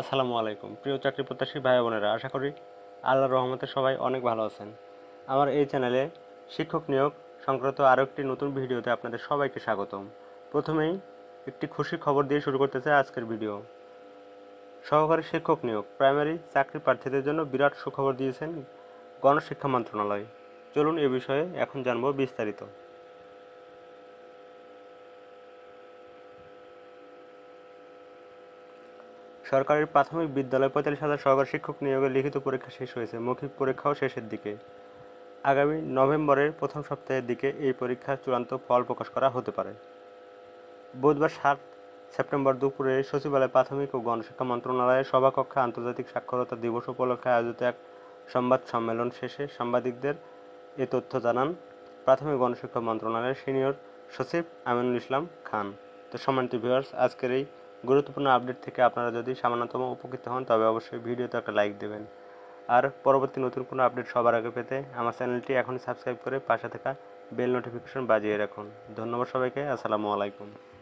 আসসালামু আলাইকুম প্রিয় চাকরি প্রত্যাশী ভাই বোনেরা আশা করি আল্লাহ রহমতে সবাই অনেক ভালো আছেন আমার এই চ্যানেলে শিক্ষক নিয়োগ সংক্রান্ত আরও একটি নতুন ভিডিওতে আপনাদের সবাইকে স্বাগতম প্রথমেই একটি খুশি খবর দিয়ে শুরু করতে চাই আজকের ভিডিও সহকারী শিক্ষক নিয়োগ প্রাইমারি চাকরি প্রার্থীদের জন্য বিরাট সুখবর দিয়েছেন গণশিক্ষা মন্ত্রণালয় চলুন এ বিষয়ে এখন জানব বিস্তারিত সরকারি প্রাথমিক বিদ্যালয়ে পঁয়তাল্লিশ হাজার সহকারী শিক্ষক নিয়োগের লিখিত পরীক্ষা শেষ হয়েছে মৌখিক পরীক্ষাও শেষের দিকে আগামী নভেম্বরের প্রথম সপ্তাহের দিকে এই পরীক্ষার চূড়ান্ত ফল প্রকাশ করা হতে পারে বুধবার সাত সেপ্টেম্বর দুপুরে সচিবালয় প্রাথমিক ও গণশিক্ষা মন্ত্রণালয়ের সভাকক্ষে আন্তর্জাতিক সাক্ষরতা দিবস উপলক্ষে আয়োজিত এক সংবাদ সম্মেলন শেষে সাংবাদিকদের এ তথ্য জানান প্রাথমিক গণশিক্ষা মন্ত্রণালয়ের সিনিয়র সচিব আমিনুল ইসলাম খান তো সমান ভিউয়ার্স আজকের এই গুরুত্বপূর্ণ আপডেট থেকে আপনারা যদি সামান্যতম উপকৃত হন তবে অবশ্যই ভিডিওতে একটা লাইক দেবেন আর পরবর্তী নতুন কোনো আপডেট সবার আগে পেতে আমার চ্যানেলটি এখন সাবস্ক্রাইব করে পাশে থাকা বেল নোটিফিকেশন বাজিয়ে রাখুন ধন্যবাদ সবাইকে আসসালামু আলাইকুম